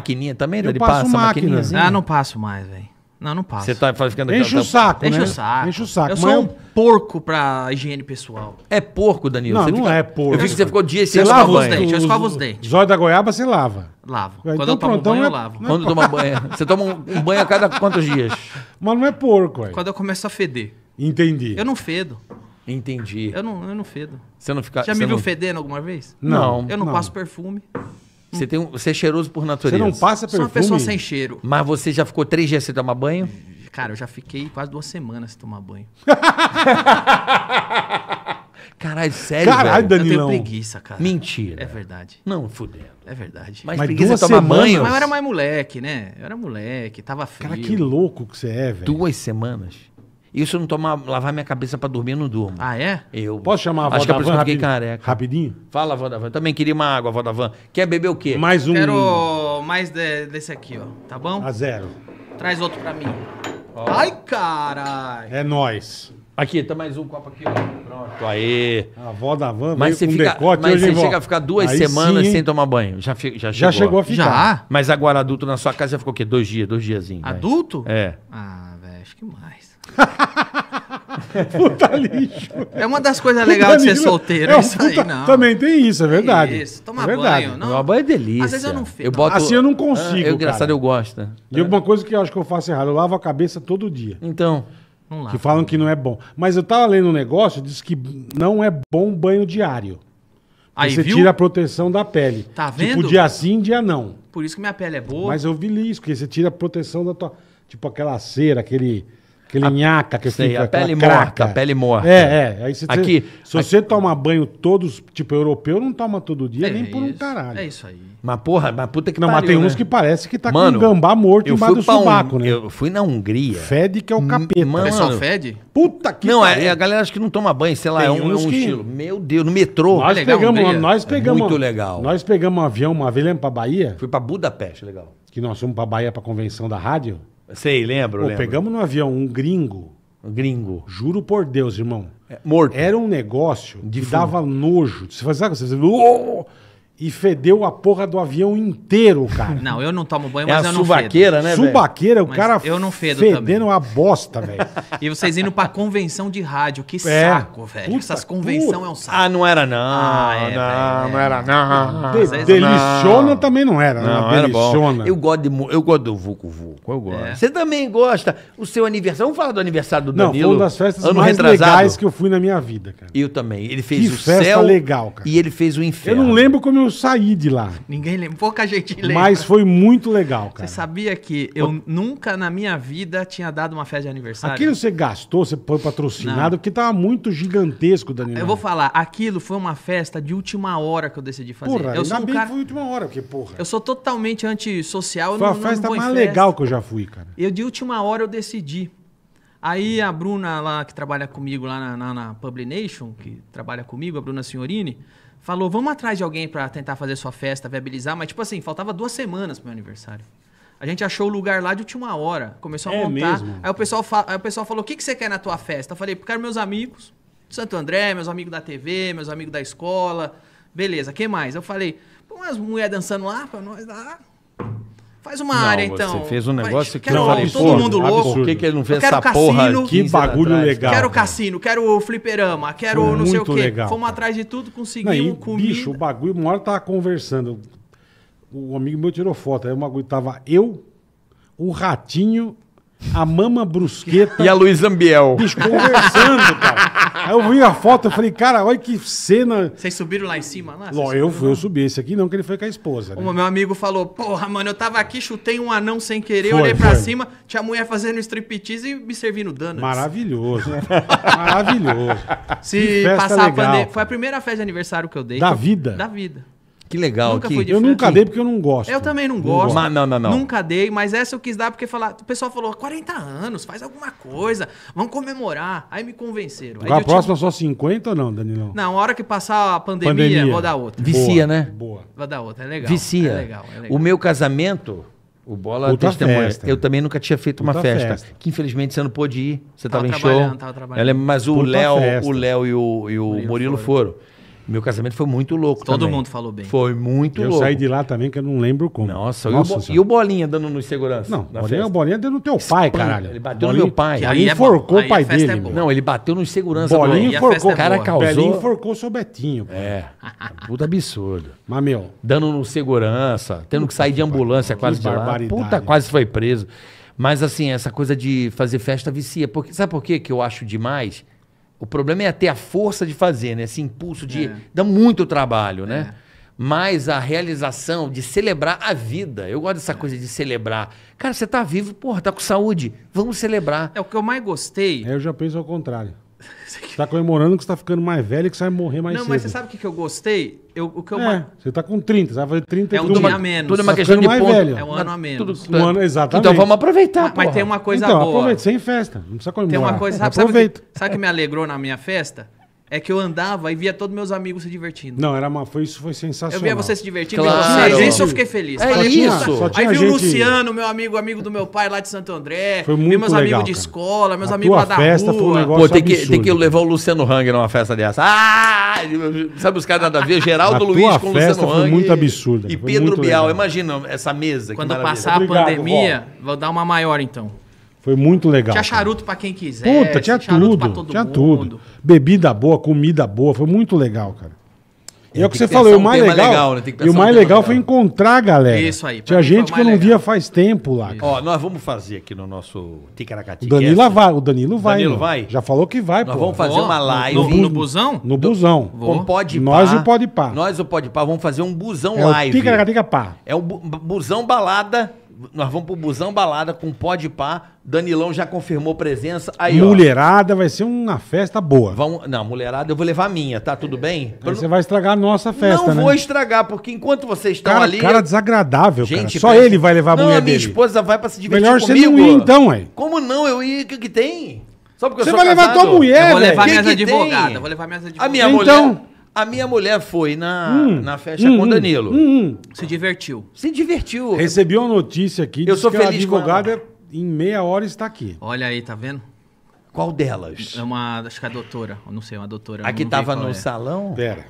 maquininha também? Eu ele passo passa máquina. Ah, não passo mais, velho. Não, não passa. Você tá ficando... Enche o tá saco, Enche né? o saco. Enche o saco. Eu sou um porco pra higiene pessoal. É porco, Danilo? Não, você não fica... é porco. Eu vi que você ficou dias sem lavar os dentes. Eu escovo os dentes. Zóio da goiaba você lava. Lavo. Então, Quando então, eu tomo pronto, banho, é... eu lavo. Quando Quando tomo banho. É. Você toma um banho a cada quantos dias? Mas não é porco, velho. Quando eu começo a feder. Entendi. Eu não fedo. Entendi. Eu não, eu não fedo. Você não fica... Já me viu fedendo alguma vez? Não. Eu não, não. passo perfume. Você, tem um, você é cheiroso por natureza. Você não passa perfume? Sou uma pessoa sem cheiro. Mas você já ficou três dias sem tomar banho? Cara, eu já fiquei quase duas semanas sem tomar banho. Caralho, sério, Caralho, velho? Danilão. Eu tenho preguiça, cara. Mentira. É verdade. Não, fudendo. É verdade. Mas, mas preguiça duas tomar banho? Mas eu era mais moleque, né? Eu era moleque, tava frio. Cara, que louco que você é, velho. Duas semanas? isso eu não tomar, lavar minha cabeça para dormir, eu não durmo. Ah, é? Eu. Posso chamar a avó acho que é van rapidinho? careca. Rapidinho? Fala, avó da van. Também queria uma água, avó da van. Quer beber o quê? Mais um. Quero mais de- desse aqui, ó. Tá bom? A zero. Traz outro pra mim. Ai, caralho. É nós. Aqui, tá mais um copo aqui, ó. Pronto. Aê. A avó da van Mas você, veio com fica, decote mas hoje, você vó? chega a ficar duas Aí semanas sim, sem tomar banho. Já, fi- já chegou. Já chegou a ficar. Já? Mas agora adulto na sua casa já ficou o quê? Dois dias, dois diazinhos. Adulto? Né? É. Ah, velho, acho que mais. puta lixo. É uma das coisas legais de ser solteiro, é isso puta... aí, não. Também tem isso, é verdade. Isso, é tomar é verdade. banho. Não. banho é delícia. Às vezes eu não fico. Eu boto... Assim eu não consigo, ah, eu, Engraçado, eu gosto. E é. uma coisa que eu acho que eu faço errado, eu lavo a cabeça todo dia. Então... Lá, que falam que não é bom. Mas eu tava lendo um negócio, diz que não é bom banho diário. Aí, você viu? tira a proteção da pele. Tá tipo, vendo? Tipo, dia sim, dia não. Por isso que minha pele é boa. Mas eu vi isso, porque você tira a proteção da tua. Tipo aquela cera, aquele. Aquele linhaca nhaca que sei, fica, a pele morta, a pele morta. É, é. Aí você aqui, tem, se aqui, você toma banho todos, tipo, europeu não toma todo dia, é, nem por um caralho. É isso aí. Mas porra, mas puta que não, pariu, mas tem né? uns que parece que tá mano, com um gambá morto embaixo do subaco, um, né? Eu fui na Hungria. Fede que é o capeta. Mano, é fede? Puta que Não, é, é, a galera acho que não toma banho, sei lá, é tem é um, um que... estilo. Meu Deus, no metrô. Nós é pegamos, nós é pegamos. muito legal. Nós pegamos um avião uma vez, lembra, pra Bahia? Fui pra Budapeste, legal. Que nós fomos pra Bahia pra convenção da rádio. Sei, lembro, Pô, lembro. Pegamos no avião um gringo. Um gringo. Juro por Deus, irmão. É, morto. Era um negócio de que fundo. dava nojo. Você fazia, sabe, você fazia, oh! e fedeu a porra do avião inteiro, cara. Não, eu não tomo banho, é mas é eu não fedo. subaqueira, né, Subaqueira, o cara eu não fedo fedendo também. uma bosta, velho. E vocês indo pra convenção de rádio, que é. saco, velho. Essas convenções é um saco. Ah, não era não, ah, é, não, é. não era não. De, deliciona também não era, né? não, não era deliciona. Bom. Eu gosto, de, eu gosto do Vucu Vucu, eu gosto. Você também gosta. O seu aniversário, vamos falar do aniversário do Danilo. Não, foi uma das festas ano mais retrasado. legais que eu fui na minha vida, cara. Eu também. Ele fez que o festa céu legal, cara. E ele fez o inferno. Eu não lembro como eu saí de lá. Ninguém lembra, pouca gente lembra. Mas foi muito legal, cara. Você sabia que eu o... nunca na minha vida tinha dado uma festa de aniversário? Aquilo você gastou, você foi patrocinado, porque tava muito gigantesco, Daniel. Eu vou falar, aquilo foi uma festa de última hora que eu decidi fazer. Porra, eu sou um bem cara... que foi última hora, porque porra. Eu sou totalmente antissocial. Foi não, a festa mais festa. legal que eu já fui, cara. Eu de última hora eu decidi. Aí a Bruna lá, que trabalha comigo lá na, na, na Publination, que trabalha comigo, a Bruna Senhorini, falou, vamos atrás de alguém para tentar fazer sua festa, viabilizar, mas tipo assim, faltava duas semanas pro meu aniversário. A gente achou o lugar lá de última hora, começou a é montar. Mesmo? Aí o pessoal, aí o pessoal falou, o que, que você quer na tua festa? Eu falei, quero meus amigos de Santo André, meus amigos da TV, meus amigos da escola, beleza, que mais? Eu falei, põe umas mulheres dançando lá pra nós lá. Faz uma não, área, então. Você fez um negócio Mas, que quero, eu falei, todo mundo louco. Por que, que ele não fez essa cassino, porra? Que bagulho legal. Quero o cassino, quero o fliperama, quero Foi não sei o quê. Legal, Fomos cara. atrás de tudo, conseguimos comida. Bicho, o bagulho, uma hora eu tava conversando. O amigo meu tirou foto. Aí o bagulho tava eu, o ratinho, a mama brusqueta. e a Luiz Ambiel. Bicho, conversando, cara. Aí eu vi a foto, eu falei, cara, olha que cena. Vocês subiram lá em cima? Lá, Ló, eu, eu subi, esse aqui não, que ele foi com a esposa. Né? O meu amigo falou, porra, mano, eu tava aqui, chutei um anão sem querer, foi, olhei pra foi. cima, tinha mulher fazendo striptease e me servindo dano. Maravilhoso, maravilhoso. Se passar legal. a pandemia. Foi a primeira festa de aniversário que eu dei. Da vida? Da vida. Que legal. Nunca que... Fui de eu nunca dei porque eu não gosto. Eu também não gosto. Mas, não, não, não. Nunca dei, mas essa eu quis dar porque falar, o pessoal falou 40 anos, faz alguma coisa, vamos comemorar. Aí me convenceram. Aí a próxima é só 50 ou não, Danilão? Não, a hora que passar a pandemia, pandemia. vou dar outra. Vicia, Boa. né? Boa. Vou dar outra, é legal. Vicia. É legal, é legal. O meu casamento... O Bola Outra testemunha. Festa. Eu também nunca tinha feito uma festa, festa, Que infelizmente você não pôde ir. Você estava em show. Tava trabalhando. Mas o Léo, o Léo e o, e o Murilo, Murilo foram. foram. Meu casamento foi muito louco Todo também. mundo falou bem. Foi muito eu louco. Eu saí de lá também que eu não lembro como. Nossa, Nossa e, o, e o Bolinha dando no segurança? Não, o Bolinha deu no teu pai, caralho. Ele bateu bolinha, no meu pai. Aí é enforcou o pai é dele. É não, ele bateu no segurança. Bolinha enforcou. É o cara é causou... Bolinha enforcou o seu Betinho. Pô. É, puta absurdo. Mas, meu... Dando no segurança, tendo que sair de ambulância que quase de lá. Puta, quase foi preso. Mas, assim, essa coisa de fazer festa vicia. Porque, sabe por quê que eu acho demais? O problema é ter a força de fazer, né? Esse impulso de. É. Dá muito trabalho, né? É. Mas a realização de celebrar a vida. Eu gosto dessa é. coisa de celebrar. Cara, você tá vivo, porra, tá com saúde. Vamos celebrar. É o que eu mais gostei. Eu já penso ao contrário. Você tá comemorando que você tá ficando mais velho e que você vai morrer mais não, cedo. Não, mas você sabe o que, que eu gostei? Eu, o que eu é, Você tá com 30, você vai fazer 30 É um dia a menos. Tudo é uma tá questão de ponto. Velho. É um ano a menos. Tudo, um ano, exatamente. Então vamos aproveitar, Mas, mas tem uma coisa então, boa. aproveita, sem festa. Não precisa comemorar. Tem uma coisa... Sabe, aproveita. Sabe o que, sabe que me alegrou na minha festa? É que eu andava e via todos meus amigos se divertindo. Não, era uma, foi, isso foi sensacional. Eu via você se divertindo, claro. vocês, isso eu fiquei feliz. É Só isso. Tinha, Aí vi gente... o Luciano, meu amigo, amigo do meu pai lá de Santo André. Foi muito vi meus legal, amigos cara. de escola, meus a amigos lá da festa rua. Foi um negócio Pô, tem que, tem que levar o Luciano Hang numa festa dessa. Ah! Sabe os caras nada a ver? Geraldo a Luiz com o Luciano foi Hang. muito absurdo. E Pedro Bial, legal. imagina essa mesa. Quando passar a pandemia, vou dar uma maior então. Foi muito legal. Tinha charuto para quem quiser. Puta, tinha tudo. Tinha mundo. tudo. Bebida boa, comida boa. Foi muito legal, cara. E é o que, que você falou, o mais legal. legal né? E o mais um legal, legal foi encontrar a galera. Isso aí. Tinha gente que eu não legal. via faz tempo lá. Ó, nós vamos fazer aqui no nosso Ticaracati. Danilo vai, o Danilo vai. Danilo vai? Já falou que vai, nós pô. Nós vamos fazer uma live. No, no, no busão? No busão. com pode Nós e o pode pá. Nós e o pode pá. Vamos fazer um busão é live. Ticaracatica pá. É o bu busão balada. Nós vamos pro Busão Balada com pó de pá. Danilão já confirmou presença. Aí, ó. mulherada vai ser uma festa boa. Vamos, não, mulherada, eu vou levar a minha, tá? Tudo é, bem? Aí você vai estragar a nossa festa, não né? vou estragar, porque enquanto vocês estão cara, ali... Cara desagradável, gente, cara. Só pensa... ele vai levar a não, mulher a minha dele. esposa vai pra se divertir Melhor comigo. Melhor você não ir, então, ué. Como não? Eu ia... O que, que tem? Só porque você eu sou vai levar a tua mulher, eu vou levar, advogada, vou levar minhas advogadas. Vou levar minhas advogadas. A minha então, mulher... A minha mulher foi na, hum, na festa hum, com o hum, hum. Danilo. Hum, hum, Se divertiu. Se divertiu. Recebi uma notícia aqui. Eu sou que feliz com ela. em meia hora está aqui. Olha aí, tá vendo? Qual delas? É uma, acho que é a doutora, não sei, uma doutora. A que estava no é. salão? Pera.